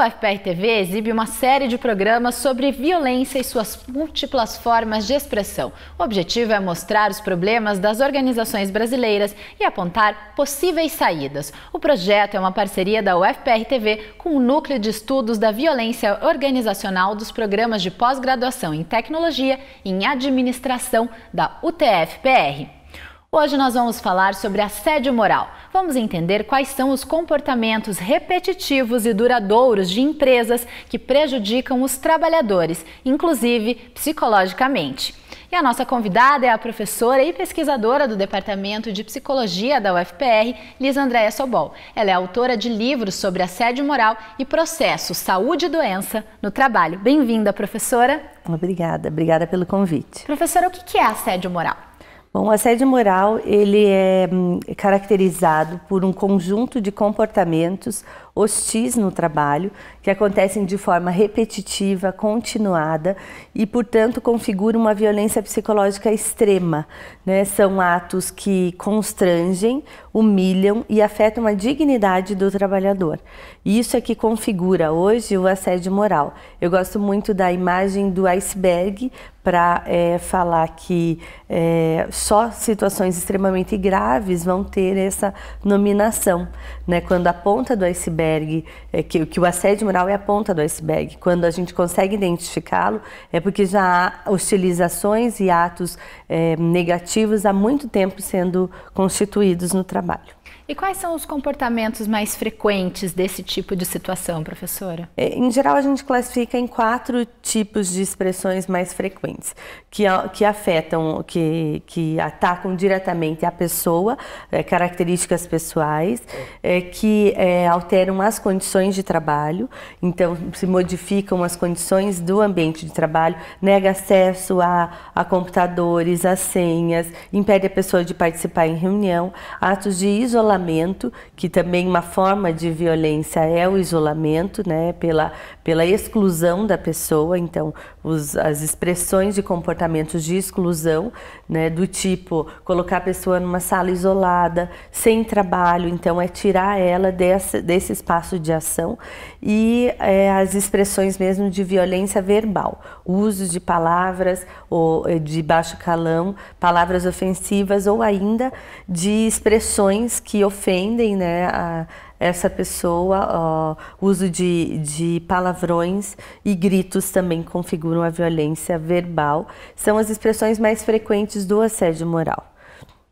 A FPR TV exibe uma série de programas sobre violência e suas múltiplas formas de expressão. O objetivo é mostrar os problemas das organizações brasileiras e apontar possíveis saídas. O projeto é uma parceria da UFPR TV com o Núcleo de Estudos da Violência Organizacional dos Programas de Pós-Graduação em Tecnologia e em Administração da UTFPR. Hoje nós vamos falar sobre assédio moral. Vamos entender quais são os comportamentos repetitivos e duradouros de empresas que prejudicam os trabalhadores, inclusive psicologicamente. E a nossa convidada é a professora e pesquisadora do Departamento de Psicologia da UFPR, Liz Andréa Sobol. Ela é autora de livros sobre assédio moral e processo saúde e doença no trabalho. Bem-vinda, professora. Obrigada, obrigada pelo convite. Professora, o que é assédio moral? Bom, o assédio moral ele é hum, caracterizado por um conjunto de comportamentos hostis no trabalho, que acontecem de forma repetitiva, continuada e, portanto, configuram uma violência psicológica extrema. Né? São atos que constrangem, humilham e afetam a dignidade do trabalhador. E isso é que configura hoje o assédio moral. Eu gosto muito da imagem do iceberg para é, falar que é, só situações extremamente graves vão ter essa nominação. Né? Quando a ponta do iceberg iceberg, é que, que o assédio moral é a ponta do iceberg. Quando a gente consegue identificá-lo, é porque já há hostilizações e atos é, negativos há muito tempo sendo constituídos no trabalho. E quais são os comportamentos mais frequentes desse tipo de situação, professora? É, em geral, a gente classifica em quatro tipos de expressões mais frequentes que, que afetam, que, que atacam diretamente a pessoa, é, características pessoais, é, que é, alteram as condições de trabalho, então se modificam as condições do ambiente de trabalho, nega acesso a, a computadores, a senhas, impede a pessoa de participar em reunião, atos de isolamento isolamento, que também uma forma de violência é o isolamento, né? Pela, pela exclusão da pessoa, então os, as expressões de comportamentos de exclusão, né? Do tipo colocar a pessoa numa sala isolada, sem trabalho, então é tirar ela desse, desse espaço de ação e é, as expressões mesmo de violência verbal, uso de palavras ou eh, de baixo calão, palavras ofensivas ou ainda de expressões que ofendem né, a, essa pessoa, o uso de, de palavrões e gritos também configuram a violência verbal, são as expressões mais frequentes do assédio moral.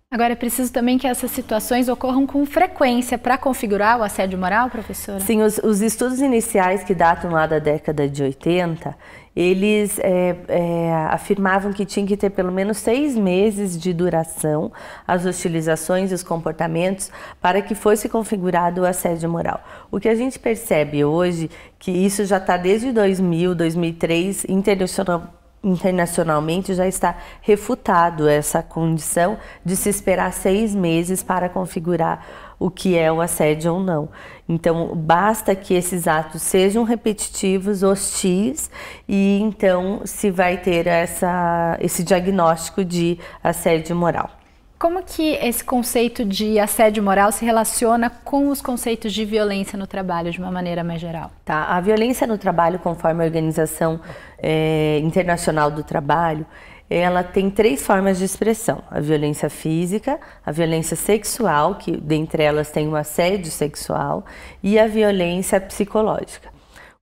Agora, é preciso também que essas situações ocorram com frequência para configurar o assédio moral, professora? Sim, os, os, estudos iniciais que datam lá da década de 80, eles é, é, afirmavam que tinha que ter pelo menos seis meses de duração as hostilizações e os comportamentos para que fosse configurado o assédio moral. O que a gente percebe hoje, que isso já está desde 2000, 2003, internacional, internacionalmente já está refutado essa condição de se esperar seis meses para configurar o que é o assédio ou não. Então, basta que esses atos sejam repetitivos, hostis, e então se vai ter essa, esse diagnóstico de assédio moral. Como que esse conceito de assédio moral se relaciona com os conceitos de violência no trabalho de uma maneira mais geral? Tá, a violência no trabalho, conforme a Organização é, Internacional do Trabalho, ela tem três formas de expressão: a violência física, a violência sexual, que dentre elas tem o assédio sexual, e a violência psicológica.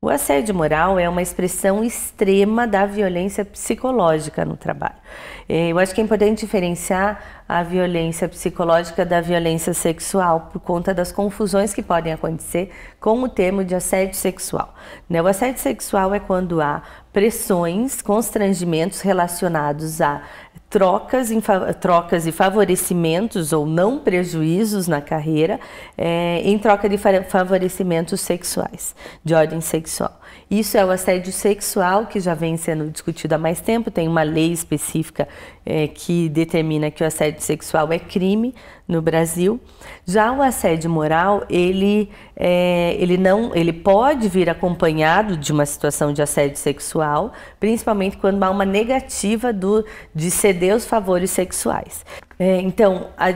O assédio moral é uma expressão extrema da violência psicológica no trabalho. É, eu acho que é importante diferenciar a violência psicológica da violência sexual por conta das confusões que podem acontecer com o termo de assédio sexual. Né, o assédio sexual é quando há pressões, constrangimentos relacionados a trocas, em, trocas e favorecimentos ou não prejuízos na carreira é, em troca de favorecimentos sexuais, de ordem sexual. Isso é o assédio sexual que já vem sendo discutido há mais tempo, tem uma lei específica é, que determina que o assédio sexual é crime no Brasil. Já o assédio moral, ele, é, ele não, ele pode vir acompanhado de uma situação de assédio sexual, principalmente quando há uma negativa do, de ceder os favores sexuais. É, então, a,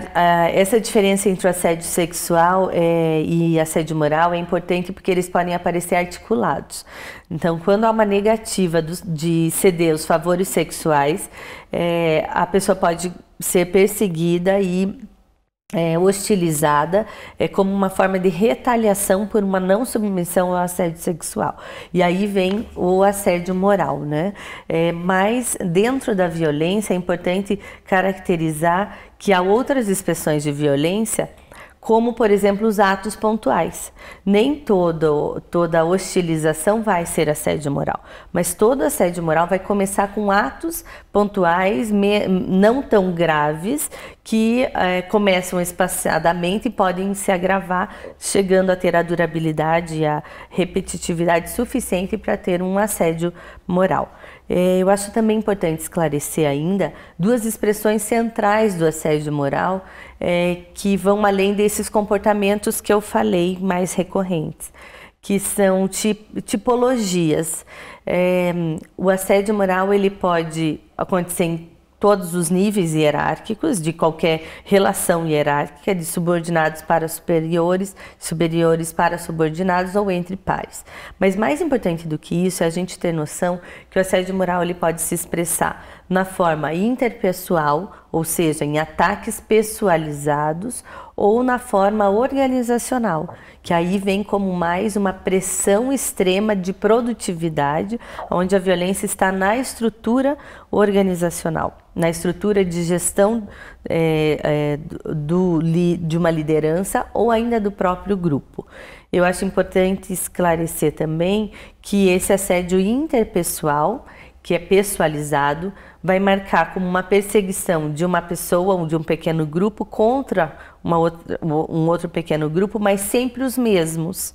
a, essa diferença entre o assédio sexual é, e assédio moral é importante porque eles podem aparecer articulados. Então, quando há uma negativa do, de ceder os favores sexuais, é, a pessoa pode ser perseguida e é, hostilizada é, como uma forma de retaliação por uma não submissão ao assédio sexual. E aí vem o assédio moral, né? É, mas dentro da violência é importante caracterizar que há outras expressões de violência como, por exemplo, os atos pontuais. Nem todo, toda hostilização vai ser assédio moral, mas todo assédio moral vai começar com atos pontuais, me, não tão graves, que é, começam espaçadamente e podem se agravar, chegando a ter a durabilidade e a repetitividade suficiente para ter um assédio moral. Eh, eu acho também importante esclarecer ainda duas expressões centrais do assédio moral é, que vão além desses comportamentos que eu falei mais recorrentes, que são tipologias. É, o assédio moral ele pode acontecer em todos os níveis hierárquicos de qualquer relação hierárquica, de subordinados para superiores, superiores para subordinados ou entre pares. Mas mais importante do que isso é a gente ter noção que o assédio moral ele pode se expressar na forma interpessoal, ou seja, em ataques pessoalizados, ou na forma organizacional, que aí vem como mais uma pressão extrema de produtividade, onde a violência está na estrutura organizacional, na estrutura de gestão é, é, do, de uma liderança ou ainda do próprio grupo. Eu acho importante esclarecer também que esse assédio interpessoal que é pessoalizado, vai marcar como uma perseguição de uma pessoa ou de um pequeno grupo contra outra, um outro pequeno grupo, mas sempre os mesmos.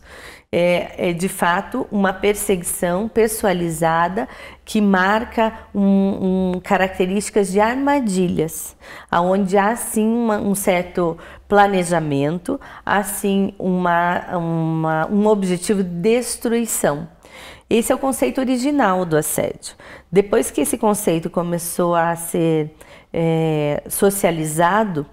É, é, de fato uma perseguição pessoalizada que marca um, um, características de armadilhas, aonde há sim uma, um certo planejamento, há sim uma, uma, um objetivo de destruição. Esse é o conceito original do assédio. Depois que esse conceito começou a ser é, socializado,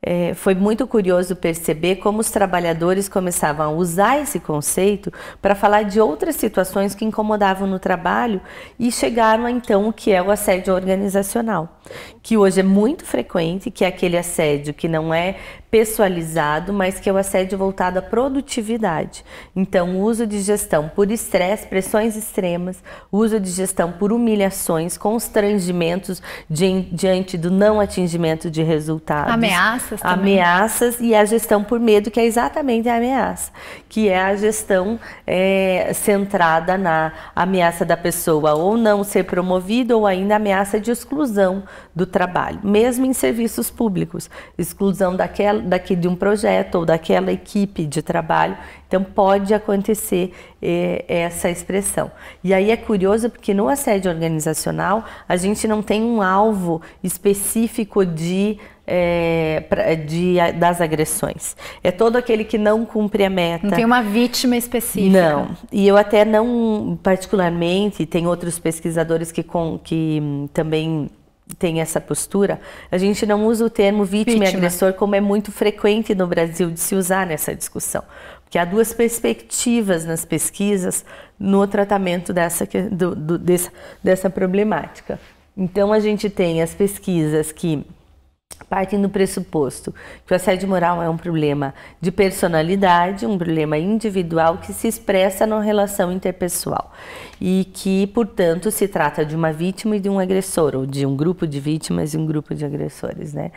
é, foi muito curioso perceber como os trabalhadores começavam a usar esse conceito para falar de outras situações que incomodavam no trabalho e chegaram a, então o que é o assédio organizacional, que hoje é muito frequente, que é aquele assédio que não é pessoalizado, mas que é o assédio voltado à produtividade. Então, o uso de gestão por estresse, pressões extremas, uso de gestão por humilhações, constrangimentos diante do não atingimento de resultados. Ameaças também. Ameaças e a gestão por medo, que é exatamente a ameaça, que é a gestão é, centrada na ameaça da pessoa ou não ser promovida ou ainda ameaça de exclusão do trabalho, mesmo em serviços públicos, exclusão daquela daqui de um projeto ou daquela equipe de trabalho. Então pode acontecer eh, essa expressão. E aí é curioso porque no assédio organizacional a gente não tem um alvo específico de eh, de, das agressões. É todo aquele que não cumpre a meta. Não tem uma vítima específica. Não. E eu até não, particularmente, tem outros pesquisadores que, com, que hum, também tem essa postura, a gente não usa o termo vítima, vítima, e agressor como é muito frequente no Brasil de se usar nessa discussão. Porque há duas perspectivas nas pesquisas no tratamento dessa, do, do, dessa, dessa problemática. Então, a gente tem as pesquisas que Partindo do pressuposto que o assédio moral é um problema de personalidade, um problema individual que se expressa na relação interpessoal e que, portanto, se trata de uma vítima e de um agressor, ou de um grupo de vítimas e um grupo de agressores, né?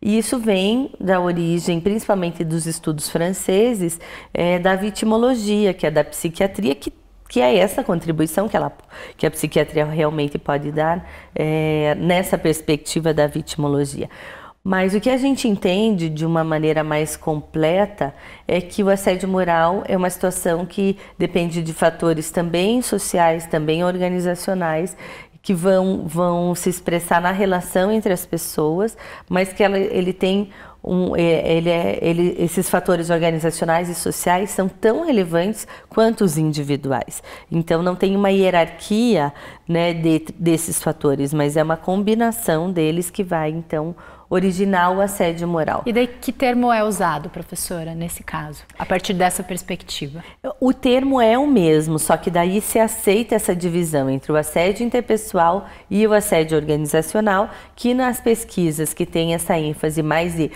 E isso vem da origem, principalmente dos estudos franceses, é, da vitimologia, que é da psiquiatria, que que é essa contribuição que, ela, que a psiquiatria realmente pode dar é, nessa perspectiva da vitimologia. Mas o que a gente entende de uma maneira mais completa é que o assédio moral é uma situação que depende de fatores também sociais, também organizacionais, que vão, vão se expressar na relação entre as pessoas, mas que ela, ele tem um, é, ele é, ele, esses fatores organizacionais e sociais são tão relevantes quanto os individuais. Então, não tem uma hierarquia né, de, desses fatores, mas é uma combinação deles que vai, então, original o assédio moral. E daí que termo é usado, professora, nesse caso, a partir dessa perspectiva? O termo é o mesmo, só que daí se aceita essa divisão entre o assédio interpessoal e o assédio organizacional, que nas pesquisas que tem essa ênfase mais de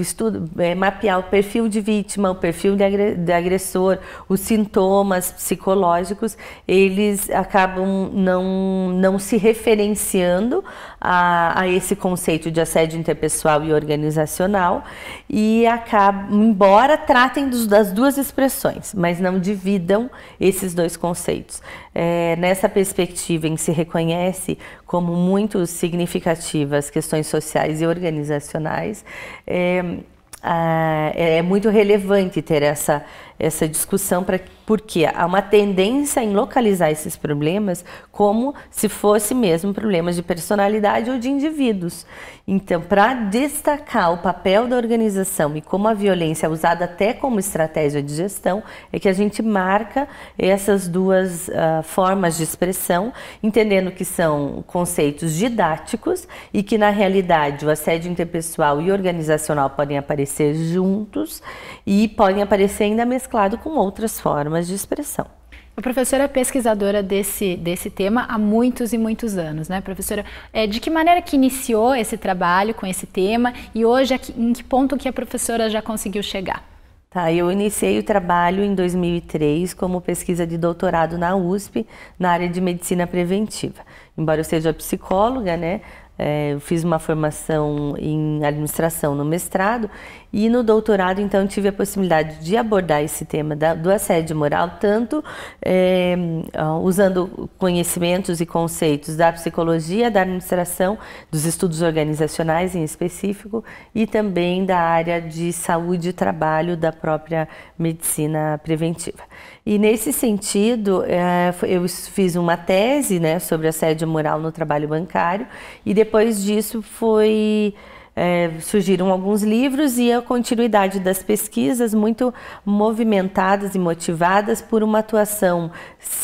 estudo, é, mapear o perfil de vítima, o perfil de agressor, os sintomas psicológicos, eles acabam não, não se referenciando a, a esse conceito de assédio interpessoal pessoal e organizacional, e acabam, embora tratem dos, das duas expressões, mas não dividam esses dois conceitos. É, nessa perspectiva em que se reconhece como muito significativas questões sociais e organizacionais, é, é, é muito relevante ter essa, essa discussão, para porque há uma tendência em localizar esses problemas como se fosse mesmo problemas de personalidade ou de indivíduos. Então, para destacar o papel da organização e como a violência é usada até como estratégia de gestão, é que a gente marca essas duas uh, formas de expressão, entendendo que são conceitos didáticos e que, na realidade, o assédio interpessoal e organizacional podem aparecer juntos e podem aparecer ainda mesclado com outras formas de expressão. A professora é pesquisadora desse, desse tema há muitos e muitos anos, né, professora? É, de que maneira que iniciou esse trabalho com esse tema e hoje em que ponto que a professora já conseguiu chegar? Tá, eu iniciei o trabalho em 2003 como pesquisa de doutorado na USP, na área de medicina preventiva. Embora eu seja psicóloga, né, é, eu fiz uma formação em administração no mestrado e no doutorado, então, tive a possibilidade de abordar esse tema da, do assédio moral, tanto é, usando conhecimentos e conceitos da psicologia, da administração, dos estudos organizacionais em específico, e também da área de saúde e trabalho da própria medicina preventiva. E nesse sentido, eh, eu fiz uma tese né, sobre assédio moral no trabalho bancário, e depois disso foi é, surgiram alguns livros e a continuidade das pesquisas muito movimentadas e motivadas por uma atuação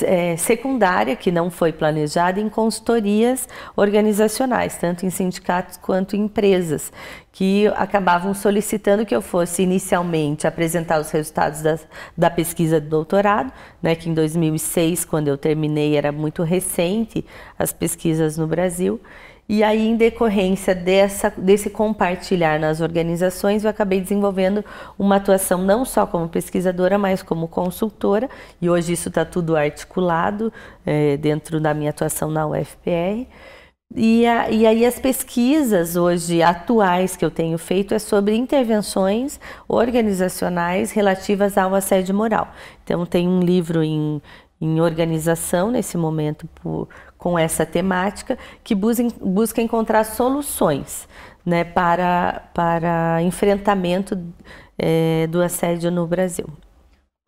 é, secundária que não foi planejada em consultorias organizacionais, tanto em sindicatos quanto em empresas, que acabavam solicitando que eu fosse inicialmente apresentar os resultados da, da pesquisa do doutorado, né, que em 2006, quando eu terminei, era muito recente as pesquisas no Brasil. E aí, em decorrência dessa, desse compartilhar nas organizações, eu acabei desenvolvendo uma atuação não só como pesquisadora, mas como consultora, e hoje isso está tudo articulado é, dentro da minha atuação na UFPR. E, a, e, aí as pesquisas hoje atuais que eu tenho feito é sobre intervenções organizacionais relativas ao assédio moral. Então tem um livro em, em organização nesse momento por, com essa temática, que busca encontrar soluções né, para, para enfrentamento é, do assédio no Brasil.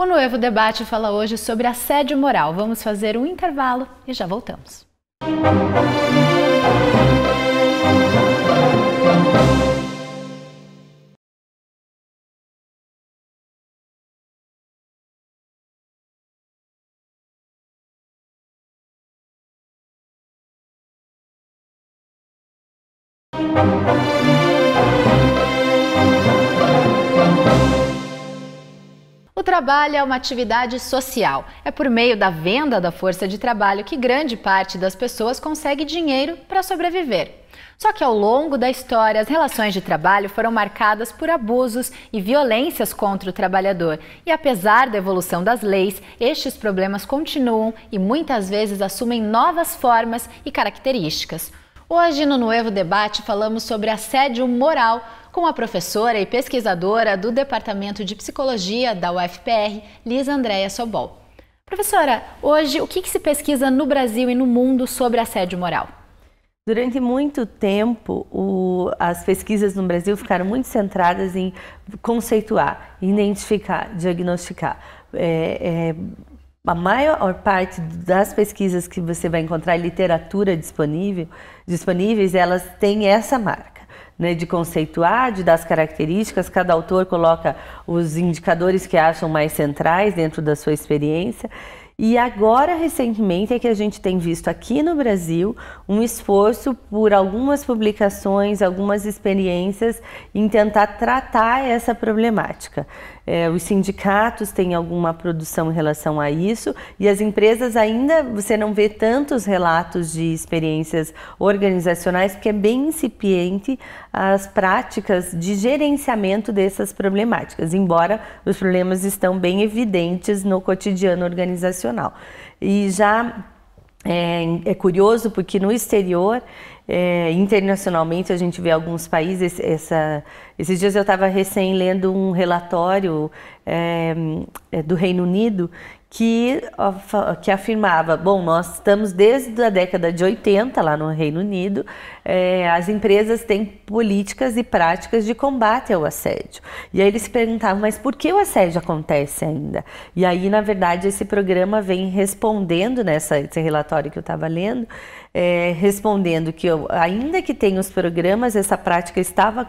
O Noivo Debate fala hoje sobre assédio moral. Vamos fazer um intervalo e já voltamos. Música O trabalho é uma atividade social. É por meio da venda da força de trabalho que grande parte das pessoas consegue dinheiro para sobreviver. Só que ao longo da história, as relações de trabalho foram marcadas por abusos e violências contra o trabalhador. E apesar da evolução das leis, estes problemas continuam e muitas vezes assumem novas formas e características. Hoje, no Novo Debate, falamos sobre assédio moral com a professora e pesquisadora do Departamento de Psicologia da UFPR, Lisa Andréia Sobol. Professora, hoje o que, que se pesquisa no Brasil e no mundo sobre assédio moral? Durante muito tempo, o, as pesquisas no Brasil ficaram muito centradas em conceituar, identificar, diagnosticar. É, é, a maior parte das pesquisas que você vai encontrar literatura disponível, disponíveis, elas têm essa marca. Né, de conceituar, de dar as características, cada autor coloca os indicadores que acham mais centrais dentro da sua experiência. E agora, recentemente, é que a gente tem visto aqui no Brasil um esforço por algumas publicações, algumas experiências em tentar tratar essa problemática. É, os sindicatos têm alguma produção em relação a isso e as empresas ainda você não vê tantos relatos de experiências organizacionais porque é bem incipiente as práticas de gerenciamento dessas problemáticas, embora os problemas estão bem evidentes no cotidiano organizacional. E já é, é curioso porque no exterior, é, internacionalmente, a gente vê alguns países. Essa, esses dias eu estava recém lendo um relatório é, é do Reino Unido que, que afirmava: bom, nós estamos desde a década de 80 lá no Reino Unido, é, as empresas têm políticas e práticas de combate ao assédio. E aí eles se perguntavam: mas por que o assédio acontece ainda? E aí, na verdade, esse programa vem respondendo nessa esse relatório que eu estava lendo é, respondendo que eu, ainda que tenha os programas, essa prática estava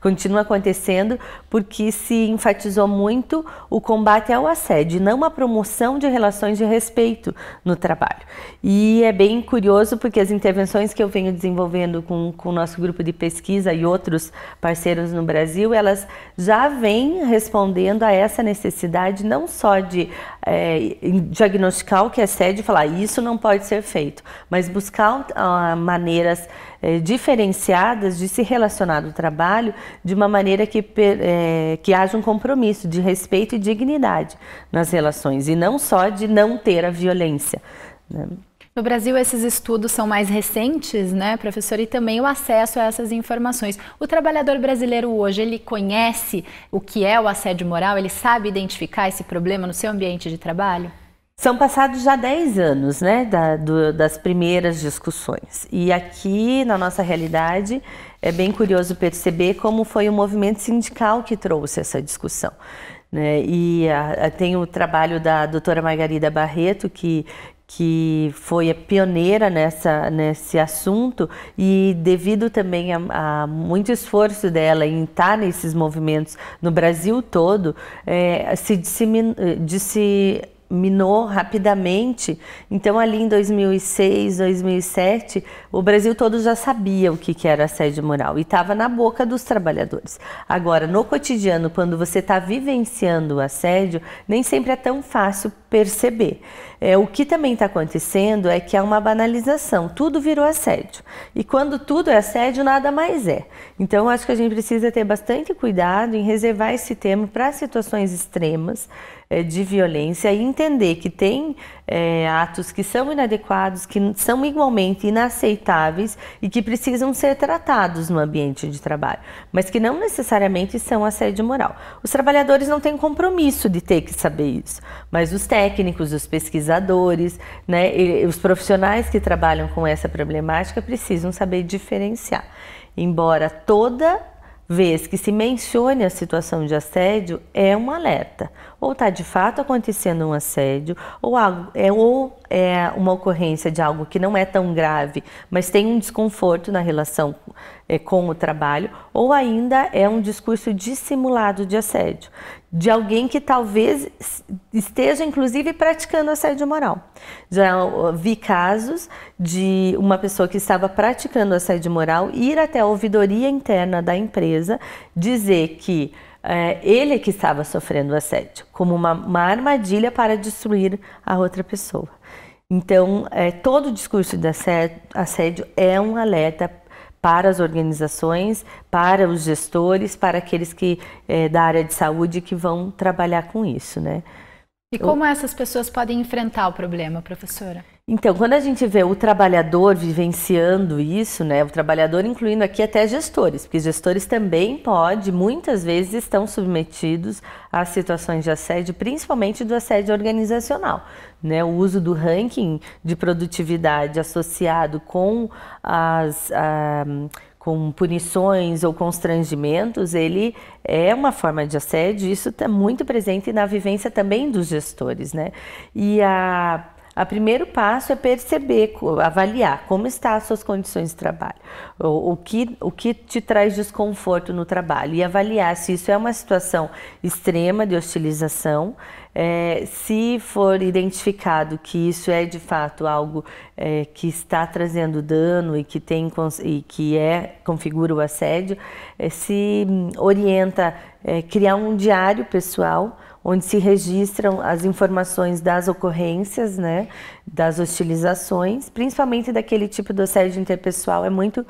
continua acontecendo porque se enfatizou muito o combate ao assédio, não a promoção de relações de respeito no trabalho. E é bem curioso porque as intervenções que eu venho desenvolvendo com, com o nosso grupo de pesquisa e outros parceiros no Brasil, elas já vêm respondendo a essa necessidade não só de é, diagnosticar o que é sério e falar isso não pode ser feito, mas buscar uh, maneiras é, diferenciadas de se relacionar do trabalho de uma maneira que, é, que haja um compromisso de respeito e dignidade nas relações e não só de não ter a violência. Né? No Brasil, esses estudos são mais recentes, né, professor? E também o acesso a essas informações. O trabalhador brasileiro hoje, ele conhece o que é o assédio moral? Ele sabe identificar esse problema no seu ambiente de trabalho? São passados já 10 anos, né, da, do, das primeiras discussões. E aqui, na nossa realidade, é bem curioso perceber como foi o movimento sindical que trouxe essa discussão. Né? E a, ah, a, tem o trabalho da doutora Margarida Barreto, que, que foi a pioneira nessa, nesse assunto e devido também a, a muito esforço dela em estar nesses movimentos no Brasil todo, é, se, dissemin, eh, de se minou rapidamente. Então, ali em 2006, 2007, o Brasil todo já sabia o que, que era assédio moral e estava na boca dos trabalhadores. Agora, no cotidiano, quando você está vivenciando o assédio, nem sempre é tão fácil perceber. É, o que também está acontecendo é que há uma banalização, tudo virou assédio. E quando tudo é assédio, nada mais é. Então, acho que a gente precisa ter bastante cuidado em reservar esse tema para situações extremas é, de violência e entender que tem é, atos que são inadequados, que são igualmente inaceitáveis e que precisam ser tratados no ambiente de trabalho, mas que não necessariamente são assédio moral. Os trabalhadores não têm compromisso de ter que saber isso, mas os técnicos, os pesquisadores, né, os profissionais que trabalham com essa problemática precisam saber diferenciar. Embora toda vez que se mencione a situação de assédio, é um alerta ou está de fato acontecendo um assédio, ou, algo, é, ou é uma ocorrência de algo que não é tão grave, mas tem um desconforto na relação é, com o trabalho, ou ainda é um discurso dissimulado de assédio, de alguém que talvez esteja inclusive praticando assédio moral. Já vi casos de uma pessoa que estava praticando assédio moral ir até a ouvidoria interna da empresa dizer que é, ele que estava sofrendo o assédio, como uma, uma, armadilha para destruir a outra pessoa. Então, é, todo discurso de assédio, assédio é um alerta para as organizações, para os gestores, para aqueles que é, da área de saúde que vão trabalhar com isso, né? E como essas pessoas podem enfrentar o problema, professora? Então, quando a gente vê o trabalhador vivenciando isso, né, o trabalhador incluindo aqui até gestores, porque gestores também pode, muitas vezes estão submetidos a situações de assédio, principalmente do assédio organizacional, né, o uso do ranking de produtividade associado com as a, ah, com punições ou constrangimentos, ele é uma forma de assédio. Isso está muito presente na vivência também dos gestores, né? E a o primeiro passo é perceber, avaliar como estão as suas condições de trabalho, o, o, que, o que te traz desconforto no trabalho e avaliar se isso é uma situação extrema de hostilização, é, se for identificado que isso é de fato algo é, que está trazendo dano e que tem e que é configura o assédio, é, se hum, orienta é, criar um diário pessoal onde se registram as informações das ocorrências, né, das hostilizações, principalmente daquele tipo de assédio interpessoal. É muito,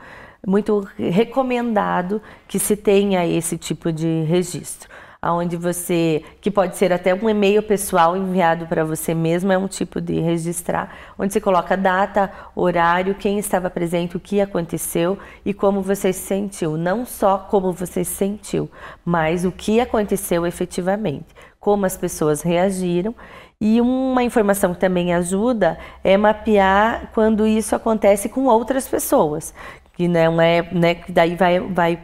muito recomendado que se tenha esse tipo de registro aonde você, que pode ser até um e-mail pessoal enviado para você mesmo, é um tipo de registrar, onde você coloca data, horário, quem estava presente, o que aconteceu e como você se sentiu, não só como você se sentiu, mas o que aconteceu efetivamente como as pessoas reagiram. E uma informação que também ajuda é mapear quando isso acontece com outras pessoas, que não é, né, que daí vai, vai,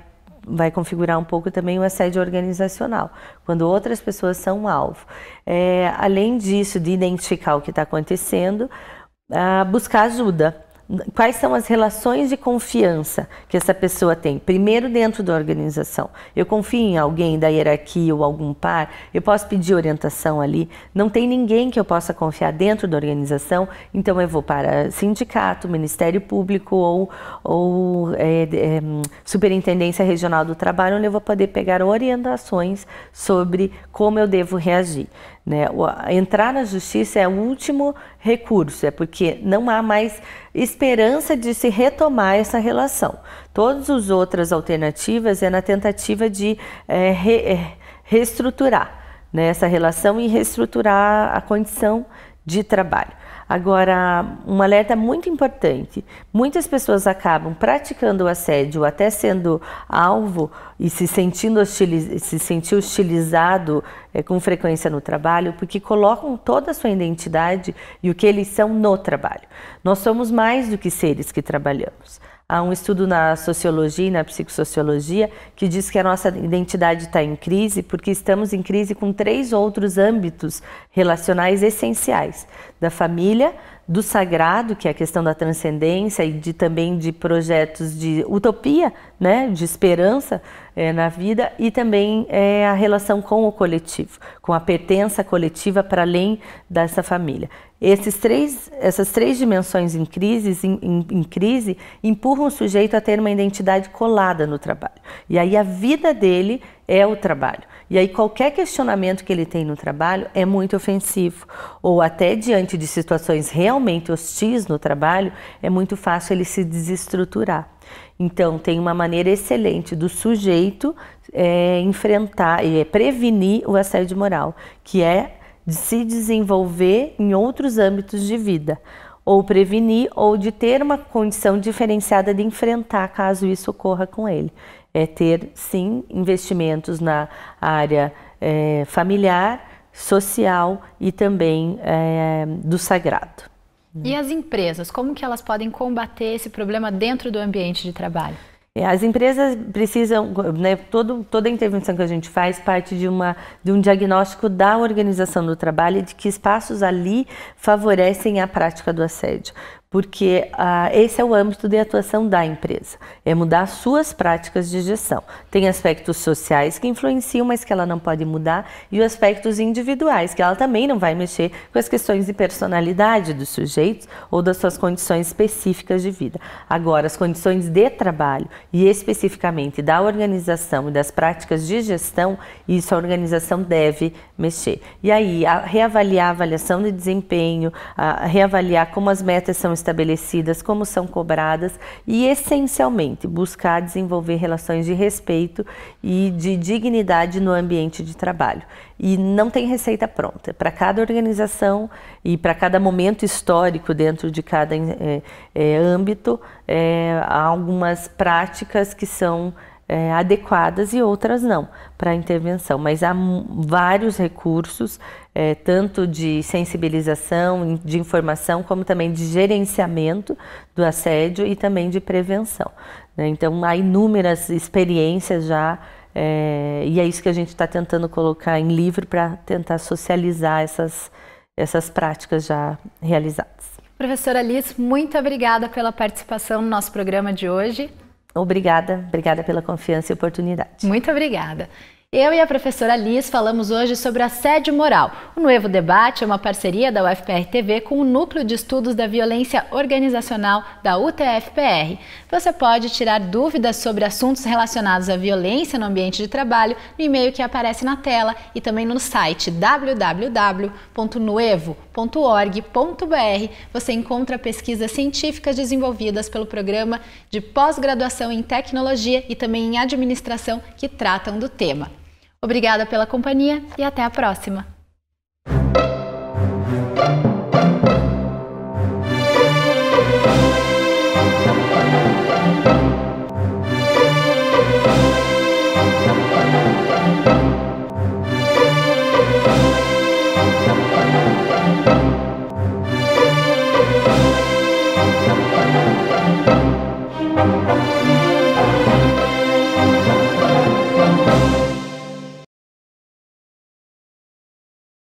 vai configurar um pouco também o assédio organizacional, quando outras pessoas são um alvo. É, além disso, de identificar o que está acontecendo, ah, buscar ajuda quais são as relações de confiança que essa pessoa tem. Primeiro, dentro da organização. Eu confio em alguém da hierarquia ou algum par, eu posso pedir orientação ali. Não tem ninguém que eu possa confiar dentro da organização, então eu vou para sindicato, Ministério Público ou, ou é, é, hum, Superintendência Regional do Trabalho, onde eu vou poder pegar orientações sobre como eu devo reagir. Né? Entrar na justiça é o último recurso, é porque não há mais esperança de se retomar essa relação. Todas as outras alternativas é na tentativa de é, re, é, reestruturar né, essa relação e reestruturar a condição de trabalho. Agora, um alerta muito importante: muitas pessoas acabam praticando o assédio, até sendo alvo e se sentindo hostiliz se sentir hostilizado é, com frequência no trabalho, porque colocam toda a sua identidade e o que eles são no trabalho. Nós somos mais do que seres que trabalhamos. Há um estudo na sociologia e na psicossociologia que diz que a nossa identidade está em crise porque estamos em crise com três outros âmbitos relacionais essenciais: da família, do sagrado, que é a questão da transcendência e de, também de projetos de utopia, né, de esperança é, na vida e também é, a relação com o coletivo, com a pertença coletiva para além dessa família. Esses três, essas três dimensões em crise, em, em, em crise empurram o sujeito a ter uma identidade colada no trabalho. E aí a vida dele é o trabalho. E aí qualquer questionamento que ele tem no trabalho é muito ofensivo, ou até diante de situações realmente hostis no trabalho, é muito fácil ele se desestruturar. Então, tem uma maneira excelente do sujeito é, enfrentar e é, prevenir o assédio moral, que é de se desenvolver em outros âmbitos de vida, ou prevenir, ou de ter uma condição diferenciada de enfrentar caso isso ocorra com ele é ter, sim, investimentos na área é, familiar, social e também é, do sagrado. E as empresas, como que elas podem combater esse problema dentro do ambiente de trabalho? É, as empresas precisam, né, todo, toda a intervenção que a gente faz parte de, uma, de um diagnóstico da organização do trabalho e de que espaços ali favorecem a prática do assédio porque ah, esse é o âmbito de atuação da empresa, é mudar suas práticas de gestão. Tem aspectos sociais que influenciam, mas que ela não pode mudar, e os aspectos individuais, que ela também não vai mexer com as questões de personalidade dos sujeitos ou das suas condições específicas de vida. Agora, as condições de trabalho e especificamente da organização e das práticas de gestão, isso a organização deve mexer. E aí, a reavaliar a avaliação de desempenho, a reavaliar como as metas são estabelecidas, como são cobradas e, essencialmente, buscar desenvolver relações de respeito e de dignidade no ambiente de trabalho. E não tem receita pronta. Para cada organização e para cada momento histórico dentro de cada é, é, âmbito, é, há algumas práticas que são é, adequadas e outras não para intervenção. Mas há vários recursos, é, tanto de sensibilização, de informação, como também de gerenciamento do assédio e também de prevenção. Né? Então há inúmeras experiências já. É, e é isso que a gente está tentando colocar em livro para tentar socializar essas, essas práticas já realizadas. Professora Liz, muito obrigada pela participação no nosso programa de hoje. Obrigada, obrigada pela confiança e oportunidade. Muito obrigada. Eu e a professora Liz falamos hoje sobre assédio moral. O Novo Debate é uma parceria da UFPR TV com o Núcleo de Estudos da Violência Organizacional da UTFPR. Você pode tirar dúvidas sobre assuntos relacionados à violência no ambiente de trabalho no e-mail que aparece na tela e também no site www.nuevo.com www.psc.org.br você encontra pesquisas científicas desenvolvidas pelo programa de pós-graduação em tecnologia e também em administração que tratam do tema. Obrigada pela companhia e até a próxima!